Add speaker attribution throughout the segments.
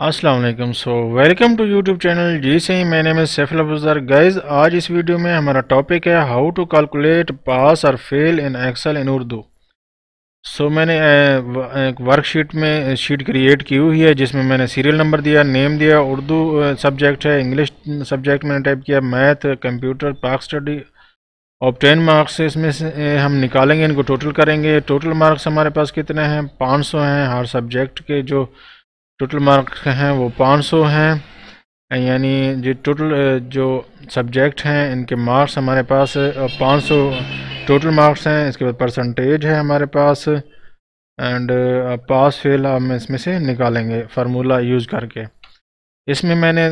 Speaker 1: Aslam so welcome to YouTube channel जी से ही मैंने में सैफल अबूजर गाइज आज इस वीडियो में हमारा टॉपिक है हाउ टू कैलकुलेट पास और fail in Excel in Urdu so मैंने एक वर्कशीट में शीट क्रिएट की हुई है जिसमें मैंने सीरियल नंबर दिया नेम दिया उर्दू सब्जेक्ट है इंग्लिश सब्जेक्ट मैंने टाइप किया मैथ कंप्यूटर पार्क स्टडी और टेन मार्क्स इसमें से हम निकालेंगे इनको टोटल करेंगे टोटल मार्क्स हमारे पास कितने हैं सौ हैं हर सब्जेक्ट के जो टोटल मार्क्स हैं वो 500 हैं यानी जो टोटल जो सब्जेक्ट हैं इनके मार्क्स हमारे पास 500 टोटल मार्क्स हैं इसके बाद परसेंटेज है हमारे पास एंड पास फेल हम इसमें से निकालेंगे फार्मूला यूज़ करके इसमें मैंने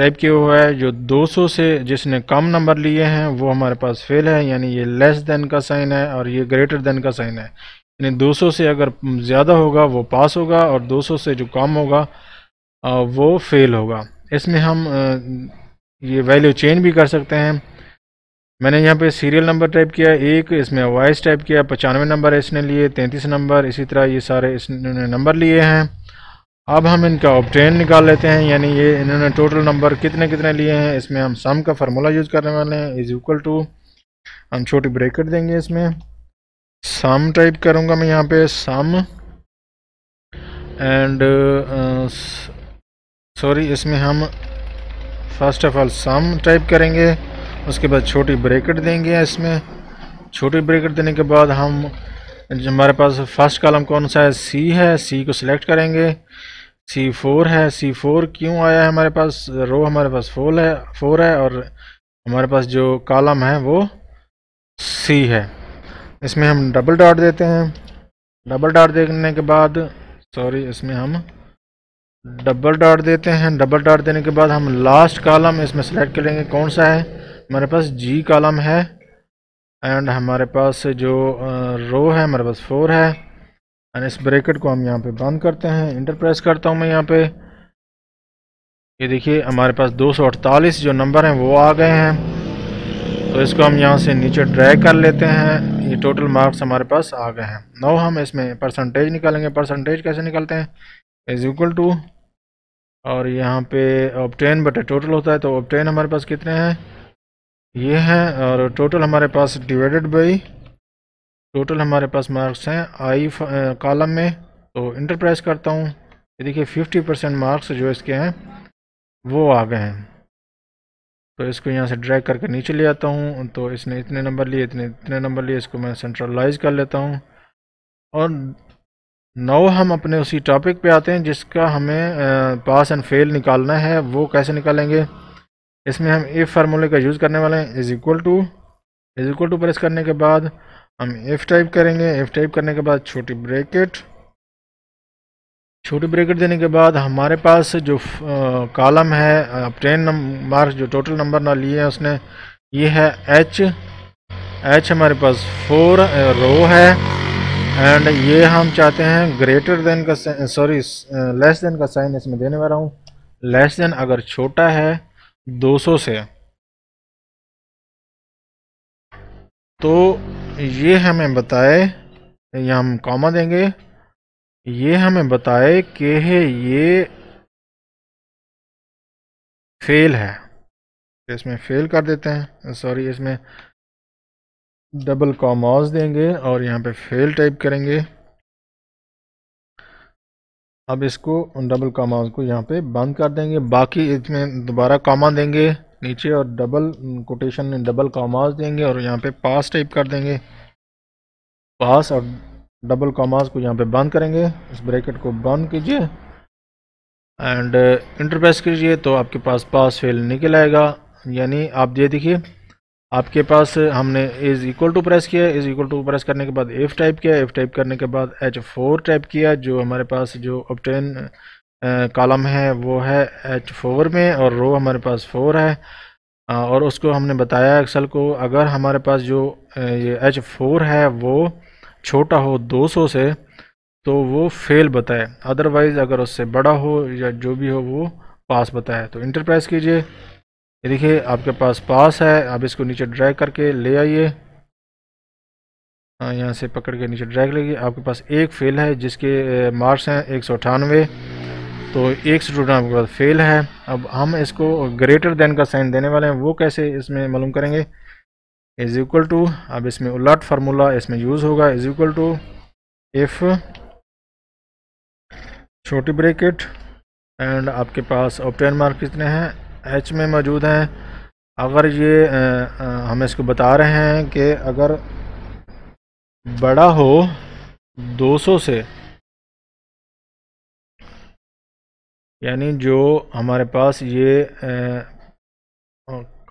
Speaker 1: टाइप किया हुआ है जो 200 से जिसने कम नंबर लिए हैं वो हमारे पास फेल है यानी ये लेस देन का साइन है और ये ग्रेटर देन का साइन है यानी 200 से अगर ज़्यादा होगा वो पास होगा और 200 से जो कम होगा वो फेल होगा इसमें हम ये वैल्यू चेंज भी कर सकते हैं मैंने यहाँ पे सीरियल नंबर टाइप किया एक इसमें वॉइस टाइप किया पचानवे नंबर इसने लिए तैंतीस नंबर इसी तरह ये सारे इसने नंबर लिए हैं अब हम इनका ऑप्टेन निकाल लेते हैं यानी ये इन्होंने टोटल नंबर कितने कितने लिए हैं इसमें हम सम का फार्मूला यूज़ करने वाले हैं इज़ इक्वल टू हम छोटी ब्रेकेट देंगे इसमें सम टाइप करूँगा मैं यहाँ पे सम एंड सॉरी इसमें हम first of all sum type करेंगे उसके बाद छोटी ब्रेकेट देंगे इसमें छोटी ब्रेकेट देने के बाद हम हमारे पास फर्स्ट कॉलम कौन सा है सी है सी को सिलेक्ट करेंगे सी फोर है सी फोर क्यों आया है हमारे पास रो हमारे पास फोर है फोर है और हमारे पास जो कॉलम है वो सी है इसमें हम डबल डॉट देते हैं डबल डॉट देने के बाद सॉरी इसमें हम डबल डॉट देते हैं डबल डॉट देने के बाद हम लास्ट कॉलम इसमें सेलेक्ट करेंगे कौन सा है हमारे पास जी कॉलम है एंड हमारे पास जो रो है हमारे पास फोर है एंड इस ब्रेकेट को हम यहाँ पे बंद करते हैं इंटर प्रेस करता हूँ मैं यहाँ पे ये देखिए हमारे पास 248 जो नंबर हैं वो आ गए हैं तो इसको हम यहाँ से नीचे ड्रैग कर लेते हैं ये टोटल मार्क्स हमारे पास आ गए हैं नौ हम इसमें परसेंटेज निकालेंगे परसेंटेज कैसे निकालते हैं इज इक्वल टू और यहाँ पे ऑप्टेन बटे टोटल होता है तो ऑप्टेन हमारे पास कितने हैं ये हैं और टोटल हमारे पास डिवाइडेड बाई टोटल हमारे पास मार्क्स हैं आई कॉलम में तो इंटरप्राइज करता हूँ देखिए 50 परसेंट मार्क्स जो इसके हैं वो आ गए हैं तो इसको यहाँ से ड्रैग करके नीचे ले आता हूँ तो इसने इतने नंबर लिए इतने इतने नंबर लिए इसको मैं सेंट्रलाइज कर लेता हूँ और नौ हम अपने उसी टॉपिक पे आते हैं जिसका हमें पास एंड फेल निकालना है वो कैसे निकालेंगे इसमें हम इफ़ फार्मूले का यूज़ करने वाले हैं is equal to is equal to press करने के बाद हम इफ़ टाइप करेंगे इफ़ टाइप करने के बाद छोटी ब्रेकेट छोटी ब्रेकेट देने के बाद हमारे पास जो कॉलम है ट्रेन मार्क्स जो टोटल नंबर ना लिए हैं उसने ये है एच एच हमारे पास फोर रो है एंड ये हम चाहते हैं ग्रेटर देन का सॉरी लेस देन का साइन इसमें देने वाला हूँ लेस देन अगर छोटा है 200 से तो ये हमें बताए या हम कॉमा देंगे ये हमें बताए कि ये फेल है तो इसमें फेल कर देते हैं सॉरी इसमें डबल कॉमास देंगे और यहाँ पे फेल टाइप करेंगे अब इसको डबल कॉमास को यहाँ पे बंद कर देंगे बाकी इसमें दोबारा कॉमा देंगे नीचे और डबल कोटेशन में डबल कॉमास देंगे और यहाँ पे पास टाइप कर देंगे पास और डबल कॉमास को यहाँ पे बंद करेंगे इस ब्रैकेट को बंद कीजिए एंड uh, इंटरप्रेस कीजिए तो आपके पास पास फेल निकल आएगा यानी आप ये देखिए आपके पास हमने इज़ इक्वल टू प्रेस किया इज़ इक्वल टू प्रेस करने के बाद एफ़ टाइप किया एफ़ टाइप करने के बाद एच फोर टाइप किया जो हमारे पास जो ऑप्टेन कॉलम uh, है वो है एच फोर में और रो हमारे पास फोर है uh, और उसको हमने बताया एक्सल को अगर हमारे पास जो ये एच फोर है वो छोटा हो 200 से तो वो फेल बताए अदरवाइज़ अगर उससे बड़ा हो या जो भी हो वो पास बताए तो इंटरप्राइज कीजिए देखिए आपके पास पास है आप इसको नीचे ड्रैग करके ले आइए हाँ, यहाँ से पकड़ के नीचे ड्रैग लेगी आपके पास एक फेल है जिसके मार्क्स हैं एक सौ अठानवे तो एक स्टूडेंट आपके पास फेल है अब हम इसको ग्रेटर देन का साइन देने वाले हैं वो कैसे इसमें मालूम करेंगे इज इक्वल टू अब इसमें उलट फार्मूला इसमें यूज़ होगा इज इक्वल टू इफ़ छोटी ब्रेकेट एंड आपके पास ओपन मार्क कितने हैं एच में मौजूद हैं अगर ये आ, आ, हम इसको बता रहे हैं कि अगर बड़ा हो 200 से यानी जो हमारे पास ये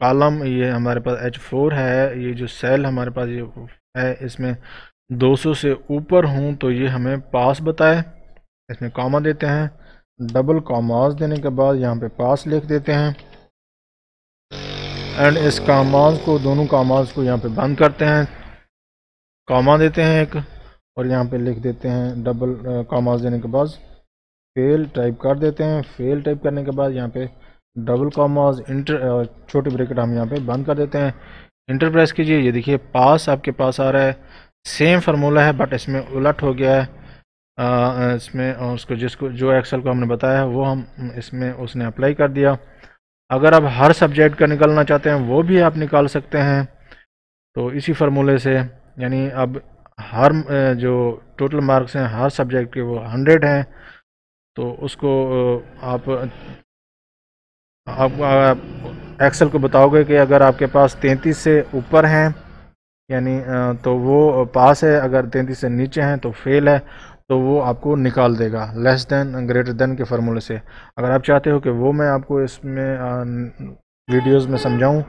Speaker 1: कॉलम ये हमारे पास एच फोर है ये जो सेल हमारे पास ये है इसमें 200 से ऊपर हूँ तो ये हमें पास बताए इसमें कॉमा देते हैं डबल कॉमास देने के बाद यहाँ पे पास लिख देते हैं एंड इस कामाज को दोनों कामाज को यहाँ पे बंद करते हैं कामा देते हैं एक और यहाँ पे लिख देते हैं डबल कामाज देने के बाद फेल टाइप कर देते हैं फेल टाइप करने के बाद यहाँ पे डबल कॉमाज इंटर छोटे ब्रेकेट हम यहाँ पे बंद कर देते हैं इंटर प्रेस कीजिए ये देखिए पास आपके पास आ रहा है सेम फार्मूला है बट इसमें उलट हो गया है आ, इसमें उसको जिसको जो एक्सेल को हमने बताया है वो हम इसमें उसने अप्लाई कर दिया अगर आप हर सब्जेक्ट का निकालना चाहते हैं वो भी आप निकाल सकते हैं तो इसी फार्मूले से यानी अब हर जो टोटल मार्क्स हैं हर सब्जेक्ट के वो हंड्रेड हैं तो उसको आप आप एक्सेल को बताओगे कि अगर आपके पास 33 से ऊपर हैं यानी तो वो पास है अगर 33 से नीचे हैं तो फेल है तो वो आपको निकाल देगा लेस देन ग्रेटर देन के फार्मूले से अगर आप चाहते हो कि वो मैं आपको इसमें वीडियोस में समझाऊं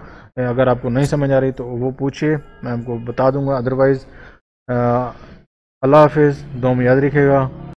Speaker 1: अगर आपको नहीं समझ आ रही तो वो पूछिए मैं आपको बता दूंगा अदरवाइज़ अल्लाह हाफिज़ दो में याद रखेगा